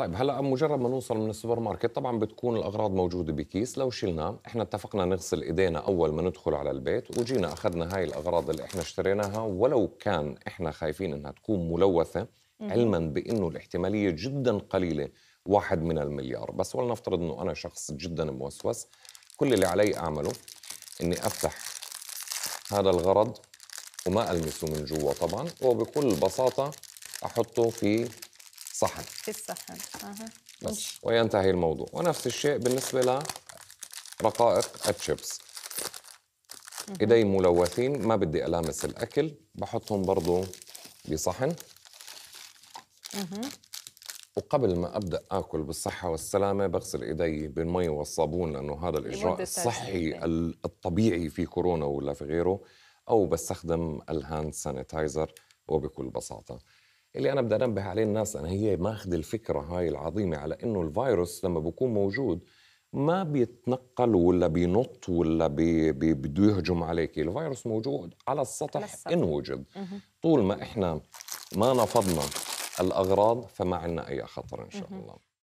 طيب هلا مجرد ما نوصل من السوبر ماركت طبعا بتكون الاغراض موجوده بكيس لو شلناه احنا اتفقنا نغسل ايدينا اول ما ندخل على البيت وجينا اخذنا هاي الاغراض اللي احنا اشتريناها ولو كان احنا خايفين انها تكون ملوثه علما بانه الاحتماليه جدا قليله واحد من المليار بس ولنفترض انه انا شخص جدا موسوس كل اللي علي اعمله اني افتح هذا الغرض وما المسه من جوا طبعا وبكل بساطه احطه في صحن في الصحن اها بس وينتهي الموضوع ونفس الشيء بالنسبة لرقائق الشيبس ايدي ملوثين ما بدي ألامس الأكل بحطهم برضو بصحن وقبل ما ابدا اكل بالصحه والسلامه بغسل ايدي بالمي والصابون لانه هذا الاجراء الصحي الطبيعي في كورونا ولا في غيره او بستخدم الهاند سانيتايزر وبكل بساطه اللي انا بدي انبه عليه الناس انا هي ماخذ الفكره هاي العظيمه على انه الفيروس لما بيكون موجود ما بيتنقل ولا بينط ولا بي بي بده يهجم عليك الفيروس موجود على السطح, على السطح. إن وجد طول ما إحنا ما نفضنا الأغراض فما عندنا أي خطر إن شاء الله